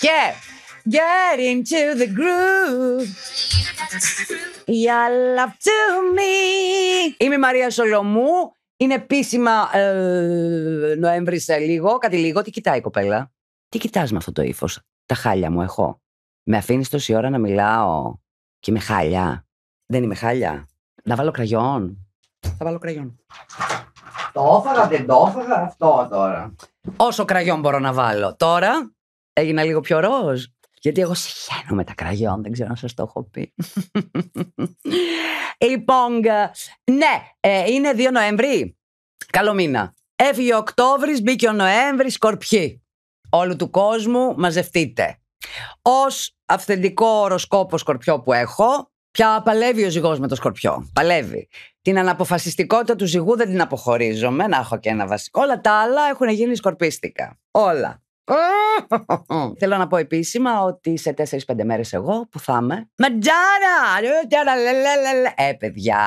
Και Get into the groove. Your love to me. Είμαι η Μαρία Σολομού. Είναι επίσημα ε, Νοέμβρη σε λίγο. Κάτι λίγο. Τι κοιτάει η κοπέλα. Τι κοιτάς με αυτό το ύφος. Τα χάλια μου έχω. Με αφήνεις τόση ώρα να μιλάω. Και με χάλια. Δεν είμαι χάλια. Να βάλω κραγιόν. Θα βάλω κραγιόν. Το έφαγα, δεν το έφαγα αυτό τώρα. Όσο κραγιόν μπορώ να βάλω. Τώρα Έγινα λίγο πιο ροζ. Γιατί εγώ συγχαίνω με τα κραγιόν, δεν ξέρω αν σας το έχω πει. λοιπόν, ε, ναι, ε, είναι 2 Νοέμβρη. Καλό μήνα. Έφυγε ο Οκτώβρης, μπήκε ο Νοέμβρης, Σκορπιή, Όλου του κόσμου μαζευτείτε. Ως αυθεντικό οροσκόπο σκορπιό που έχω, πια παλεύει ο ζυγός με το σκορπιό. Παλεύει. Την αναποφασιστικότητα του ζυγού δεν την αποχωρίζομαι, να έχω και ένα βασικό, όλα τα άλλα έχουν γίνει σκορπίστικα. Όλα. Θέλω να πω επίσημα ότι σε 4-5 μέρες εγώ που θα είμαι. Ματζάνα! Ε, παιδιά,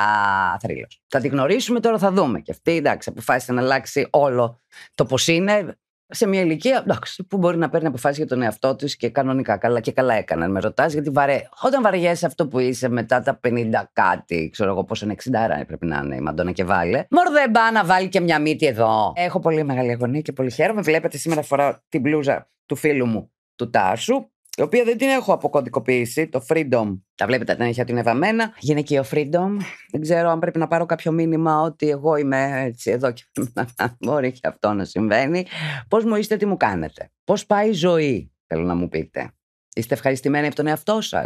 θρύλος. Θα τη γνωρίσουμε τώρα, θα δούμε. Και αυτή, εντάξει, αποφάσισε να αλλάξει όλο το πώς είναι σε μια ηλικία εντάξει, που μπορεί να παίρνει αποφάσεις για τον εαυτό της και κανονικά καλά και καλά έκαναν. Με ρωτάς, γιατί βαρέ, όταν βαριέσαι αυτό που είσαι μετά τα 50 κάτι, ξέρω εγώ πόσο είναι 60, πρέπει να είναι η Μαντόνα και βάλε. Μορδεμπά να βάλει και μια μύτη εδώ. Έχω πολύ μεγάλη αγωνία και πολύ χαίρομαι. Βλέπετε σήμερα φορά την μπλούζα του φίλου μου του Τάσου η οποία δεν την έχω αποκωδικοποιήσει, το Freedom. Τα βλέπετε τα έχει την είναι Γυναικείο Freedom. Δεν ξέρω αν πρέπει να πάρω κάποιο μήνυμα ότι εγώ είμαι έτσι εδώ και μπορεί και αυτό να συμβαίνει. Πώς μου είστε, τι μου κάνετε. Πώς πάει η ζωή, θέλω να μου πείτε. Είστε ευχαριστημένοι από τον εαυτό σας.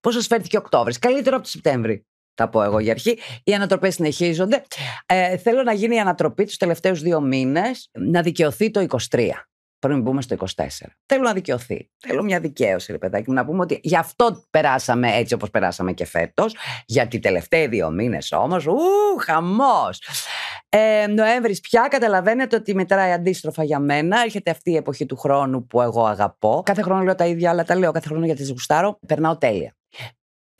Πώ σα φέρθηκε ο Οκτώβρης, καλύτερο από το Σεπτέμβρη. θα πω εγώ για αρχή. Οι ανατροπές συνεχίζονται. Ε, θέλω να γίνει η ανατροπή τους τελευταίους δύο μήνες, να δικαιωθεί το 23. Πρέπει να μπούμε στο 24. Θέλω να δικαιωθεί. Θέλω μια δικαίωση, ρε παιδάκι μου, να πούμε ότι γι' αυτό περάσαμε έτσι όπως περάσαμε και φέτος. Γιατί τελευταίοι δύο μήνες όμως, ου, χαμός. Ε, Νοέμβρης πια καταλαβαίνετε ότι μετράει αντίστροφα για μένα. Έρχεται αυτή η εποχή του χρόνου που εγώ αγαπώ. Κάθε χρόνο λέω τα ίδια, αλλά τα λέω κάθε χρόνο γιατί τι γουστάρω. Περνάω τέλεια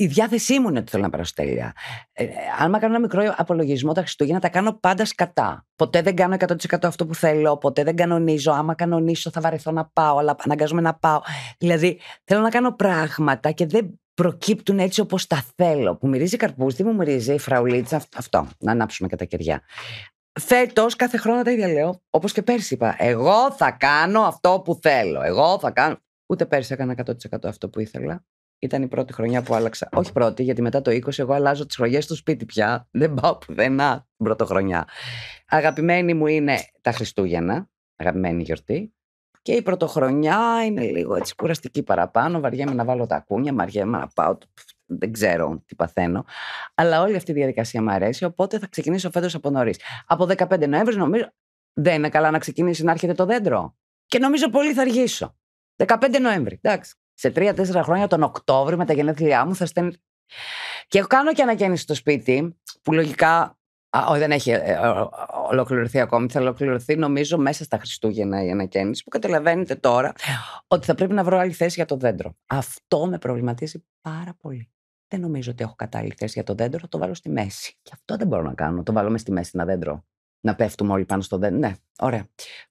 η διάθεσή μου είναι ότι θέλω να περάσω τέλεια. Ε, αν με κάνω ένα μικρό απολογισμό τα Χριστούγεννα, τα κάνω πάντας σκατά. Ποτέ δεν κάνω 100% αυτό που θέλω, ποτέ δεν κανονίζω. Άμα κανονίσω, θα βαρεθώ να πάω, αλλά αναγκάζομαι να πάω. Δηλαδή, θέλω να κάνω πράγματα και δεν προκύπτουν έτσι όπως τα θέλω. Που μυρίζει καρπού, τι μου μυρίζει η φραουλίτσα, αυτό. Να ανάψουμε και τα κεριά. Φέτος, κάθε χρόνο τα ίδια λέω. Όπως και πέρσι είπα. Εγώ θα κάνω αυτό που θέλω. Εγώ θα κάνω. Ούτε πέρσι έκανα 100% αυτό που ήθελα. Ήταν η πρώτη χρονιά που άλλαξα. Όχι πρώτη, γιατί μετά το 20 εγώ αλλάζω τις χρονιές στο σπίτι πια. Δεν πάω πουθενά την πρωτοχρονιά. Αγαπημένη μου είναι τα Χριστούγεννα, αγαπημένη γιορτή. Και η πρωτοχρονιά είναι λίγο έτσι κουραστική παραπάνω. Βαριέμαι να βάλω τα κούνια, βαριέμαι να πάω. Δεν ξέρω τι παθαίνω. Αλλά όλη αυτή η διαδικασία μου αρέσει. Οπότε θα ξεκινήσω φέτος από νωρίς. Από 15 Νοέμβρης, νομίζω. Δεν είναι καλά να ξεκινήσει να έρχεται το δέντρο. Και νομίζω πολύ θα αργήσω. 15 Νοέμβρη, εντάξει σε τρία-τέσσερα χρόνια τον Οκτώβριο με τα γενέθλιά μου θα στέλνει. Και κάνω και ανακαίνιση στο σπίτι, που λογικά. όχι, δεν έχει ε, ε, ολοκληρωθεί ακόμη. Θα ολοκληρωθεί νομίζω μέσα στα Χριστούγεννα η ανακαίνιση, που καταλαβαίνετε τώρα ότι θα πρέπει να βρω άλλη θέση για το δέντρο. Αυτό με προβληματίζει πάρα πολύ. Δεν νομίζω ότι έχω κατάλληλη θέση για το δέντρο, θα το βάλω στη μέση. Και αυτό δεν μπορώ να κάνω. Το βάλω μες στη μέση ένα δέντρο να πέφτουμε όλοι πάνω στο δέντρο. Ναι, ωραία.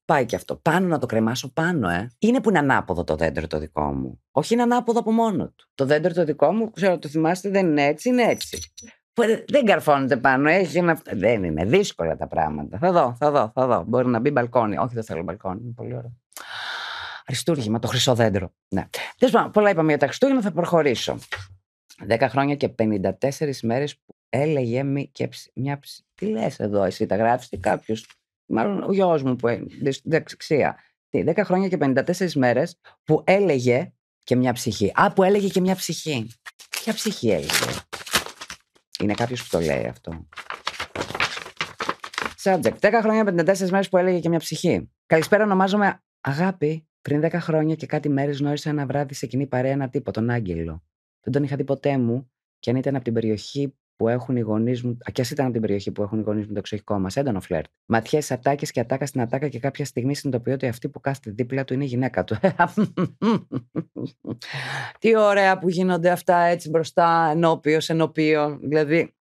Πάει και αυτό. Πάνω να το κρεμάσω πάνω, ε. Είναι που είναι ανάποδο το δέντρο το δικό μου. Όχι είναι ανάποδο από μόνο του. Το δέντρο το δικό μου, ξέρω, το θυμάστε, δεν είναι έτσι, είναι έτσι. Δεν καρφώνεται πάνω, έχει ένα... Δεν είναι δύσκολα τα πράγματα. Θα δω, θα δω, θα δω. Μπορεί να μπει μπαλκόνι. Όχι, δεν θέλω μπαλκόνι. Είναι πολύ ωραίο. Αριστούργημα, το χρυσό δέντρο. Ναι. Τέλος πολλά είπαμε για τα Χριστούγεννα, θα προχωρήσω. Δέκα χρόνια και 54 μέρε. που έλεγε μη, και μια Τι λες εδώ, εσύ τα γράφεις τι κάποιος. Μάλλον ο γιος μου που είναι δεξιά. Τι, 10 χρόνια και 54 μέρες που έλεγε και μια ψυχή. Α, που έλεγε και μια ψυχή. Ποια ψυχή έλεγε. Είναι κάποιος που το λέει αυτό. Subject. 10 χρόνια και 54 μέρες που έλεγε και μια ψυχή. Καλησπέρα, ονομάζομαι Αγάπη. Πριν 10 χρόνια και κάτι μέρες γνώρισα ένα βράδυ σε κοινή παρέα ένα τύπο, τον Άγγελο. Δεν τον είχα δει ποτέ μου και αν ήταν από την περιοχή που έχουν οι γονείς μου. Α, ας ήταν την περιοχή που έχουν οι γονείς μου το εξωτερικό μας, έντονο φλερτ. Ματιές, ατάκες και ατάκα στην ατάκα και κάποια στιγμή συνειδητοποιώ ότι αυτή που κάθεται δίπλα του είναι η γυναίκα του. Τι ωραία που γίνονται αυτά έτσι μπροστά, ενώπιος, ενώπιο. Δηλαδή,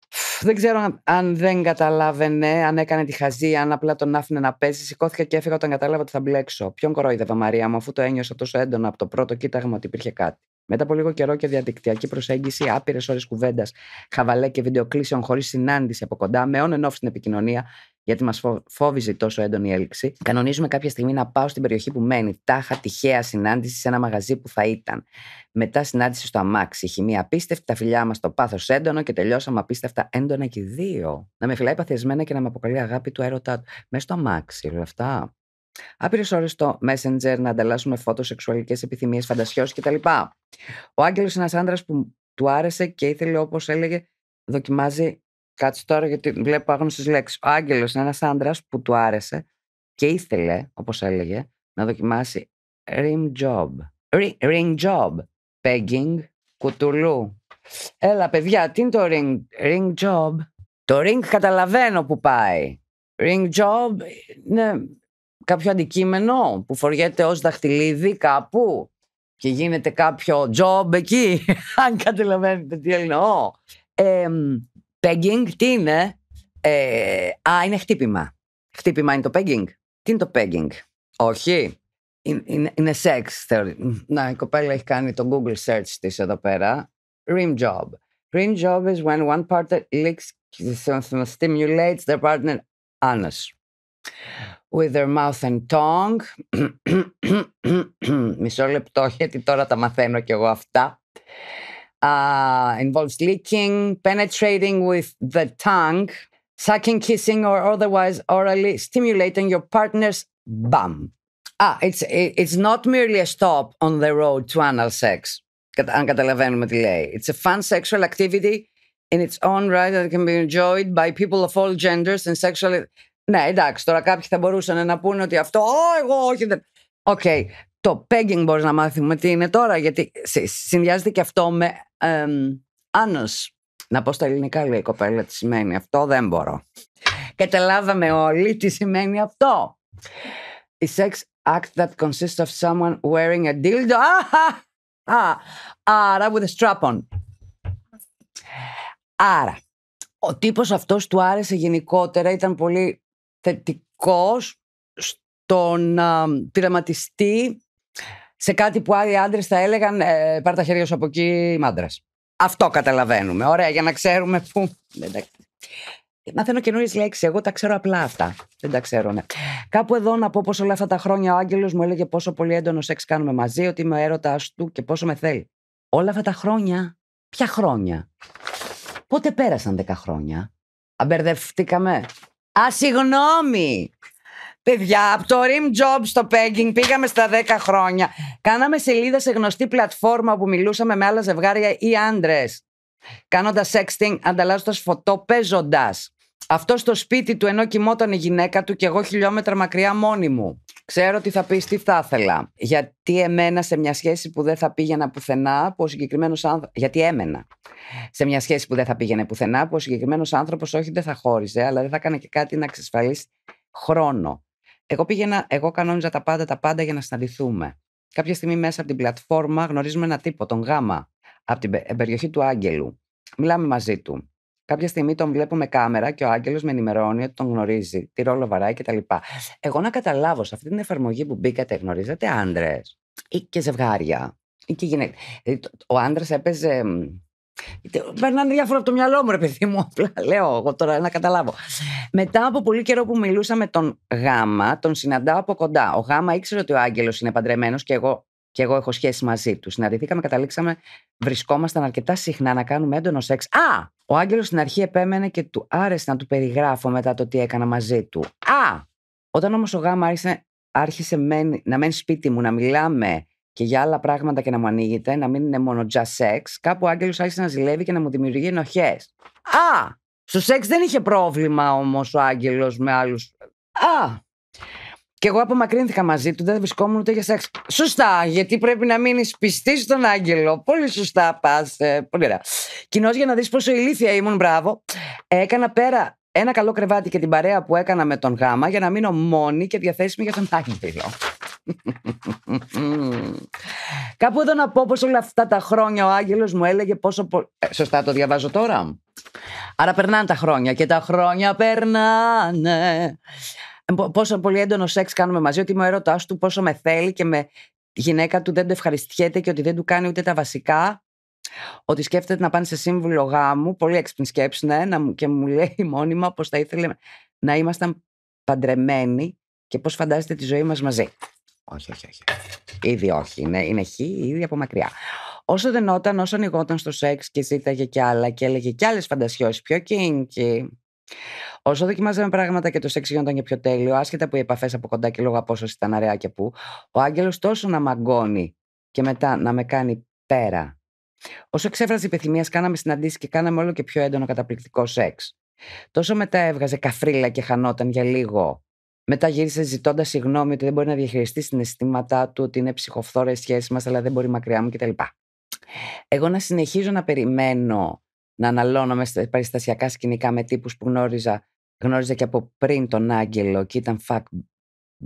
δεν ξέρω αν δεν καταλάβαινε, αν έκανε τη χαζή, αν απλά τον άφηνε να παίζει. Σηκώθηκα και έφυγα όταν κατάλαβα ότι θα μπλέξω. Ποιον κορόιδευα, Μαρία μου, αφού το ένιωσα τόσο έντονα από το πρώτο κοίταγμα ότι υπήρχε κάτι. Μετά από λίγο καιρό και διαδικτυακή προσέγγιση, άπειρες ώρες κουβέντας, χαβαλέ και βιντεοκλήσεων χωρίς συνάντηση από κοντά, με όν ενόφ στην επικοινωνία, γιατί μας φόβιζε τόσο έντονη έλξη. Κανονίζουμε κάποια στιγμή να πάω στην περιοχή που μένει. Τάχα τυχαία συνάντηση σε ένα μαγαζί που θα ήταν. Μετά συνάντηση στο αμάξι. μία απίστευτη, τα φιλιά μας το πάθος έντονο και τελειώσαμε απίστευτα έντονα και δύο. Να με φυλάει παθιασμένα και να με αποκαλεί αγάπη του έρωτά του. Μέσα στο αμάξι, όλα αυτά. Άπειρε ώρε στο Messenger να ανταλλάσσουμε φώτο, σεξουαλικέ επιθυμίες, φαντασιώσεις κτλ. Ο Άγγελος είναι ένας άντρας που του άρεσε και ήθελε, όπως έλεγε, δοκιμάζει. Κάτσε τώρα γιατί βλέπω άγνωστες λέξεις. Ο Άγγελος είναι ένας άντρας που του άρεσε και ήθελε, όπως έλεγε, να δοκιμάσει Ring job. Ring, job. Pegging. Κουτουλού. Έλα, παιδιά, τι είναι το ring, ring job. Το ring καταλαβαίνω που πάει. Ring job είναι κάποιο αντικείμενο που φοριέται ως δαχτυλίδι κάπου και γίνεται κάποιο job εκεί, αν καταλαβαίνετε τι εννοώ. Ε, pegging, τι είναι. Ε, α, είναι χτύπημα. Χτύπημα είναι το pegging. Τι είναι το pegging. Όχι. Είναι, είναι, σεξ, Να, η κοπέλα έχει κάνει το Google search της εδώ πέρα. Rim job. Rim job is when one partner licks stimulates their partner anus. with their mouth and tongue. Μισό λεπτό γιατί τώρα τα μαθαίνω κι εγώ αυτά. Uh, involves licking, penetrating with the tongue, sucking, kissing, or otherwise orally stimulating your partner's bum. Ah, it's, it's not merely a stop on the road to anal sex. Αν καταλαβαίνουμε τι λέει. It's a fun sexual activity in its own right that can be enjoyed by people of all genders and sexually... Ναι, εντάξει, τώρα κάποιοι θα μπορούσαν να πούνε ότι αυτό, εγώ όχι. Δεν... Okay. Το pegging μπορείς να μάθουμε τι είναι τώρα, γιατί συνδυάζεται και αυτό με ε, Να πω στα ελληνικά, λέει η κοπέλα, τι σημαίνει αυτό, δεν μπορώ. Καταλάβαμε όλοι τι σημαίνει αυτό. Η sex act that consists of someone wearing a dildo. Άρα, with a strap on. Άρα, ο τύπος αυτός του άρεσε γενικότερα, ήταν πολύ θετικός στο να πειραματιστεί σε κάτι που άλλοι άντρες θα έλεγαν ε, τα χέρια σου από εκεί μάντρας. Αυτό καταλαβαίνουμε. Ωραία, για να ξέρουμε πού. Μαθαίνω καινούριες λέξεις. Εγώ τα ξέρω απλά αυτά. Δεν τα ξέρω, ναι. Κάπου εδώ να πω πως όλα αυτά τα χρόνια ο Άγγελος μου έλεγε πόσο πολύ έντονο σεξ κάνουμε μαζί, ότι είμαι ο έρωτας του και πόσο με θέλει. Όλα αυτά τα χρόνια. Ποια χρόνια. Πότε πέρασαν 10 χρόνια. Αμπερδευτήκαμε. Α, συγγνώμη. Παιδιά, από το Rim Job στο Pegging πήγαμε στα 10 χρόνια. Κάναμε σελίδα σε γνωστή πλατφόρμα που μιλούσαμε με άλλα ζευγάρια ή άντρες. Κάνοντας sexting, ανταλλάσσοντα φωτό, παίζοντας. Αυτό στο σπίτι του ενώ κοιμόταν η γυναίκα του και εγώ χιλιόμετρα μακριά μόνη μου. Ξέρω τι θα πεις, τι θα ήθελα. Γιατί εμένα σε μια σχέση που δεν θα πήγαινα πουθενά, που ο συγκεκριμένος άνθρωπο. Γιατί έμενα. Σε μια σχέση που δεν θα πήγαινε πουθενά, που ο συγκεκριμένος άνθρωπος όχι δεν θα χώριζε, αλλά δεν θα έκανε και κάτι να εξασφαλίσει χρόνο. Εγώ πήγαινα, εγώ κανόνιζα τα πάντα, τα πάντα για να συναντηθούμε. Κάποια στιγμή μέσα από την πλατφόρμα γνωρίζουμε ένα τύπο, τον Γάμα, από την περιοχή του Άγγελου. Μιλάμε μαζί του. Κάποια στιγμή τον βλέπω με κάμερα και ο Άγγελος με ενημερώνει ότι τον γνωρίζει, τι ρόλο βαράει κτλ. Εγώ να καταλάβω σε αυτή την εφαρμογή που μπήκατε, γνωρίζετε άντρες ή και ζευγάρια ή και ε, Ο άντρας έπαιζε. Περνάνε διάφορα από το μυαλό μου, ρε παιδί μου. Απλά λέω εγώ τώρα να καταλάβω. Μετά από πολύ καιρό που μιλούσα με τον Γάμα, τον συναντάω από κοντά. Ο Γάμα ήξερε ότι ο Άγγελος είναι παντρεμένος και εγώ και εγώ έχω σχέση μαζί τους. Συναντηθήκαμε, καταλήξαμε, βρισκόμασταν αρκετά συχνά να κάνουμε έντονο σεξ. Α! Ο Άγγελος στην αρχή επέμενε και του άρεσε να του περιγράφω μετά το τι έκανα μαζί του. Α! Όταν όμως ο Γάμα άρχισε, άρχισε μεν, να μένει σπίτι μου, να μιλάμε και για άλλα πράγματα και να μου ανοίγεται, να μην είναι μόνο just sex, κάπου ο Άγγελος άρχισε να ζηλεύει και να μου δημιουργεί ενοχές. Α! Στο σεξ δεν είχε πρόβλημα όμως ο Άγγελος με άλλους. Α! Και εγώ απομακρύνθηκα μαζί του, δεν βρισκόμουν ούτε για σεξ. Σωστά, γιατί πρέπει να μείνεις πιστής στον άγγελο. Πολύ σωστά πας. Ε, πολύ ωραία. Κοινώς για να δεις πόσο ηλίθια ήμουν, μπράβο. Έκανα πέρα ένα καλό κρεβάτι και την παρέα που έκανα με τον Γάμα για να μείνω μόνη και διαθέσιμη για τον άγγελο. Κάπου εδώ να πω πως όλα αυτά τα χρόνια ο Άγγελος μου έλεγε πόσο... Πο... Ε, σωστά το διαβάζω τώρα. Άρα περνάνε τα χρόνια και τα χρόνια περνάνε. Ε, πόσο πολύ έντονο σεξ κάνουμε μαζί, ότι είμαι ο έρωτάς του, πόσο με θέλει και με τη γυναίκα του δεν το ευχαριστιέται και ότι δεν του κάνει ούτε τα βασικά. Ότι σκέφτεται να πάνε σε σύμβουλο γάμου, πολύ έξυπνη σκέψη, ναι, να, και μου λέει μόνιμα πώ θα ήθελε να ήμασταν παντρεμένοι και πώ φαντάζεται τη ζωή μας μαζί. Όχι, όχι, όχι. Ήδη όχι. Είναι, είναι χ, ήδη από μακριά. Όσο δεν όταν, όσο ανοιγόταν στο σεξ και ζήταγε κι άλλα και έλεγε κι άλλες φαντασιώσεις πιο κίνκι, Όσο δοκιμάζαμε πράγματα και το σεξ γινόταν και πιο τέλειο, άσχετα που οι επαφές από κοντά και λόγω απόσταση ήταν αραιά και πού, ο Άγγελος τόσο να μαγκώνει και μετά να με κάνει πέρα. Όσο ξέφραζε επιθυμία, κάναμε συναντήσεις και κάναμε όλο και πιο έντονο καταπληκτικό σεξ. Τόσο μετά έβγαζε καφρίλα και χανόταν για λίγο. Μετά γύρισε ζητώντας συγγνώμη ότι δεν μπορεί να διαχειριστεί συναισθήματά του, ότι είναι ψυχοφθόρες σχέσεις μας, αλλά δεν μπορεί μακριά μου κτλ. Εγώ να συνεχίζω να περιμένω να αναλώνομαι περιστασιακά σκηνικά με τύπους που γνώριζα, γνώριζα και από πριν τον Άγγελο και ήταν fuck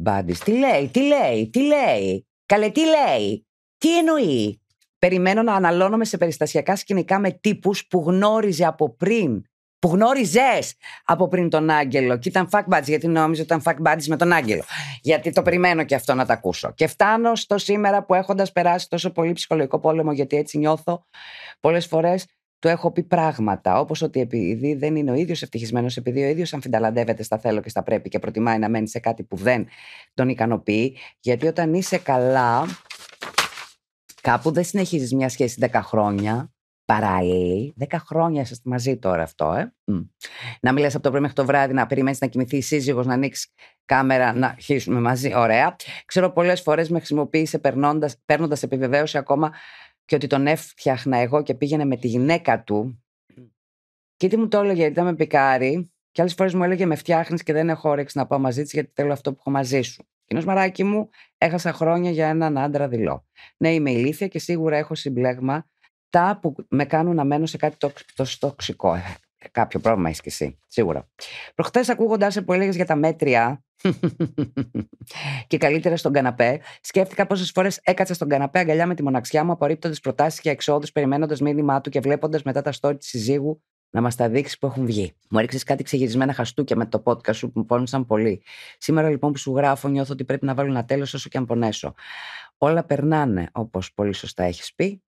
buddies. Τι λέει, τι λέει, τι λέει, καλέ τι λέει, τι εννοεί. Περιμένω να αναλώνομαι σε περιστασιακά σκηνικά με τύπους που γνώριζε από πριν που γνώριζες από πριν τον Άγγελο και ήταν fuck buddies, γιατί νόμιζα ότι ήταν fuck buddies με τον Άγγελο. Γιατί το περιμένω και αυτό να τα ακούσω. Και φτάνω στο σήμερα που έχοντας περάσει τόσο πολύ ψυχολογικό πόλεμο, γιατί έτσι νιώθω πολλές φορές, του έχω πει πράγματα. Όπως ότι επειδή δεν είναι ο ίδιος ευτυχισμένος, επειδή ο ίδιος αμφινταλαντεύεται στα θέλω και στα πρέπει και προτιμάει να μένει σε κάτι που δεν τον ικανοποιεί. Γιατί όταν είσαι καλά, κάπου δεν συνεχίζεις μια σχέση 10 χρόνια παράλληλη. 10 χρόνια είσαστε μαζί τώρα αυτό, ε. Να μιλάς από το πρωί μέχρι το βράδυ, να περιμένεις να κοιμηθεί η σύζυγος, να ανοίξεις κάμερα, να αρχίσουμε μαζί. Ωραία. Ξέρω, πολλές φορές με χρησιμοποίησε παίρνοντας επιβεβαίωση ακόμα και ότι τον έφτιαχνα εγώ και πήγαινε με τη γυναίκα του. Και τι μου το έλεγε, ήταν με πικάρι. Και άλλες φορές μου έλεγε Με φτιάχνεις και δεν έχω όρεξη να πάω μαζί της, γιατί θέλω αυτό που έχω μαζί σου. Κοινό μαράκι μου, έχασα χρόνια για έναν άντρα δειλό. Ναι, είμαι ηλίθια και σίγουρα έχω συμπλέγμα τα που με κάνουν να μένω σε κάτι τόσο τοξικό. Ε» κάποιο πρόβλημα έχεις κι εσύ, σίγουρα. Προχτές ακούγοντάς σε που έλεγες για τα μέτρια και καλύτερα στον καναπέ, σκέφτηκα πόσες φορές έκατσα στον καναπέ αγκαλιά με τη μοναξιά μου, απορρίπτοντας προτάσεις και εξόδους, περιμένοντας μήνυμά του και βλέποντας μετά τα story της συζύγου να μας τα δείξει που έχουν βγει. Μου έριξες κάτι ξεγυρισμένα χαστούκια με το podcast σου που μου πόνισαν πολύ. Σήμερα λοιπόν που σου γράφω, νιώθω ότι πρέπει να βάλω ένα τέλος όσο και αν πονέσω. Όλα περνάνε, όπως πολύ σωστά έχεις πει,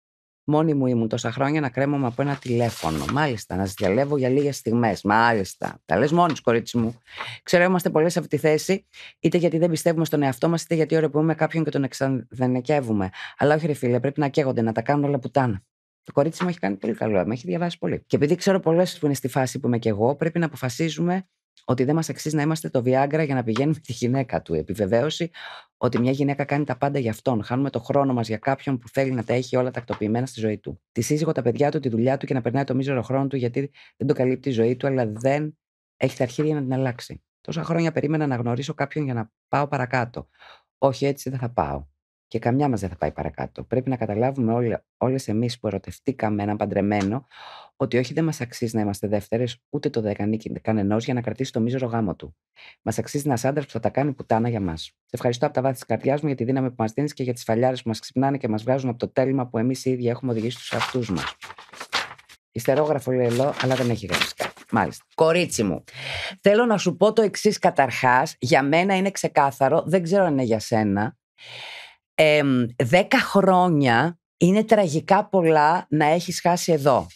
Μόνη μου ήμουν τόσα χρόνια να κρέμομαι από ένα τηλέφωνο. Μάλιστα, να διαλέγω για λίγες στιγμές. Μάλιστα. Τα λες μόνη, κορίτσι μου. Ξέρω, είμαστε πολλές σε αυτή τη θέση, είτε γιατί δεν πιστεύουμε στον εαυτό μας, είτε γιατί είμαι κάποιον και τον εξανδενεκεύουμε. Αλλά όχι, ρε φίλε, πρέπει να καίγονται, να τα κάνουν όλα πουτάνα. Το κορίτσι μου έχει κάνει πολύ καλό, με έχει διαβάσει πολύ. Και επειδή ξέρω πολλές που είναι στη φάση που είμαι και εγώ, πρέπει να αποφασίζουμε ότι δεν μας αξίζει να είμαστε το Viagra για να πηγαίνουμε τη γυναίκα του. επιβεβαίωση ότι μια γυναίκα κάνει τα πάντα για αυτόν. Χάνουμε το χρόνο μας για κάποιον που θέλει να τα έχει όλα τακτοποιημένα στη ζωή του. Τη σύζυγο, τα παιδιά του, τη δουλειά του και να περνάει το μίζερο χρόνο του γιατί δεν το καλύπτει η ζωή του, αλλά δεν έχει τα αρχίδια να την αλλάξει. Τόσα χρόνια περίμενα να γνωρίσω κάποιον για να πάω παρακάτω. Όχι, έτσι δεν θα πάω και καμιά μας δεν θα πάει παρακάτω. Πρέπει να καταλάβουμε όλε εμείς που ερωτευτήκαμε έναν παντρεμένο, ότι όχι δεν μας αξίζει να είμαστε δεύτερες, ούτε το δεκανίκι κανενός για να κρατήσει το μίζερο γάμο του. Μας αξίζει ένας άντρας που θα τα κάνει πουτάνα για μας. Σε ευχαριστώ από τα βάθη της καρδιάς μου για τη δύναμη που μας δίνεις και για τις φαλιάρες που μας ξυπνάνε και μας βγάζουν από το τέλμα που εμείς οι ίδιοι έχουμε οδηγήσει στου αυτού μας. Ιστερόγραφο λέει εδώ, αλλά δεν έχει γράψει Μάλιστα. Κορίτσι μου, θέλω να σου πω το εξής καταρχάς. Για μένα είναι ξεκάθαρο, δεν ξέρω αν είναι για σένα. Δέκα 10 χρόνια είναι τραγικά πολλά να έχεις χάσει εδώ.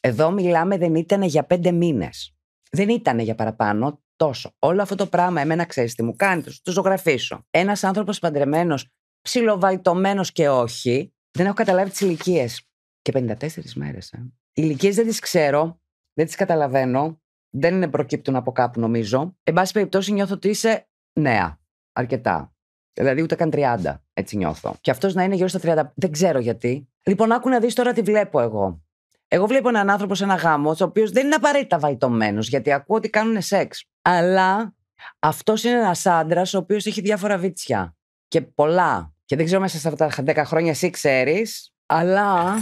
Εδώ μιλάμε δεν ήταν για πέντε μήνες. Δεν ήταν για παραπάνω τόσο. Όλο αυτό το πράγμα εμένα ξέρεις τι μου κάνει, το ζωγραφίσω. Ένας άνθρωπος παντρεμένος, ψιλοβαλτωμένος και όχι, δεν έχω καταλάβει τις ηλικίες. Και 54 μέρες. Ε. ηλικίες δεν τις ξέρω, δεν τις καταλαβαίνω, δεν είναι προκύπτουν από κάπου νομίζω. Εν πάση περιπτώσει νιώθω ότι είσαι νέα, αρκετά. Δηλαδή ούτε καν 30, έτσι νιώθω. Και αυτός να είναι γύρω στα 30. Δεν ξέρω γιατί. Λοιπόν, άκου να δεις τώρα τι βλέπω εγώ. Εγώ βλέπω έναν άνθρωπο σε ένα γάμο, ο οποίος δεν είναι απαραίτητα βαϊτωμένος, γιατί ακούω ότι κάνουν σεξ. Αλλά αυτός είναι ένας άντρας ο οποίος έχει διάφορα βίτσια. Και πολλά. Και δεν ξέρω μέσα σε αυτά τα 10 χρόνια εσύ ξέρεις, αλλά